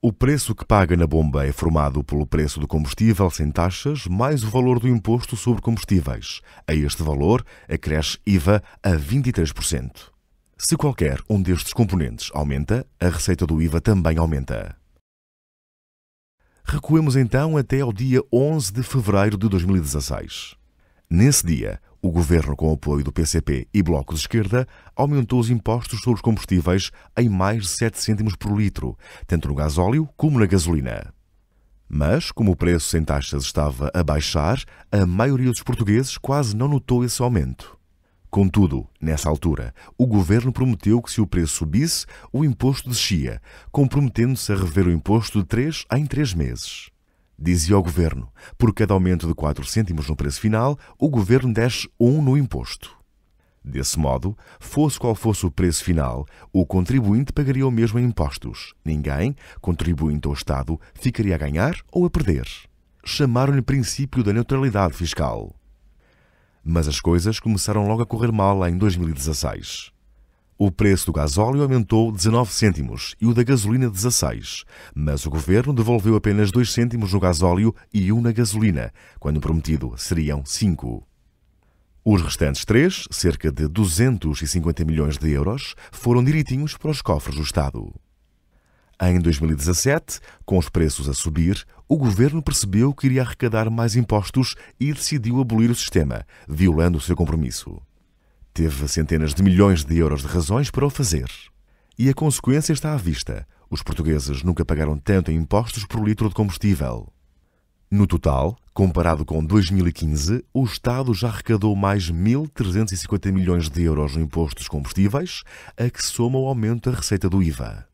O preço que paga na bomba é formado pelo preço do combustível sem taxas mais o valor do imposto sobre combustíveis. A este valor acresce IVA a 23%. Se qualquer um destes componentes aumenta, a receita do IVA também aumenta. Recuemos então até ao dia 11 de fevereiro de 2016. Nesse dia, o governo, com o apoio do PCP e Bloco de Esquerda, aumentou os impostos sobre os combustíveis em mais de 7 cêntimos por litro, tanto no gasóleo como na gasolina. Mas, como o preço sem taxas estava a baixar, a maioria dos portugueses quase não notou esse aumento. Contudo, nessa altura, o governo prometeu que se o preço subisse, o imposto descia, comprometendo-se a rever o imposto de 3 em 3 meses. Dizia ao governo: por cada aumento de 4 cêntimos no preço final, o governo desce 1 um no imposto. Desse modo, fosse qual fosse o preço final, o contribuinte pagaria o mesmo em impostos. Ninguém, contribuinte ou Estado, ficaria a ganhar ou a perder. Chamaram-lhe princípio da neutralidade fiscal. Mas as coisas começaram logo a correr mal em 2016. O preço do gasóleo aumentou 19 cêntimos e o da gasolina 16, mas o governo devolveu apenas 2 cêntimos no gasóleo e 1 na gasolina, quando prometido seriam 5. Os restantes 3, cerca de 250 milhões de euros, foram direitinhos para os cofres do Estado. Em 2017, com os preços a subir, o governo percebeu que iria arrecadar mais impostos e decidiu abolir o sistema, violando o seu compromisso teve centenas de milhões de euros de razões para o fazer. E a consequência está à vista. Os portugueses nunca pagaram tanto em impostos por litro de combustível. No total, comparado com 2015, o Estado já arrecadou mais 1.350 milhões de euros no impostos combustíveis, a que soma o aumento da receita do IVA.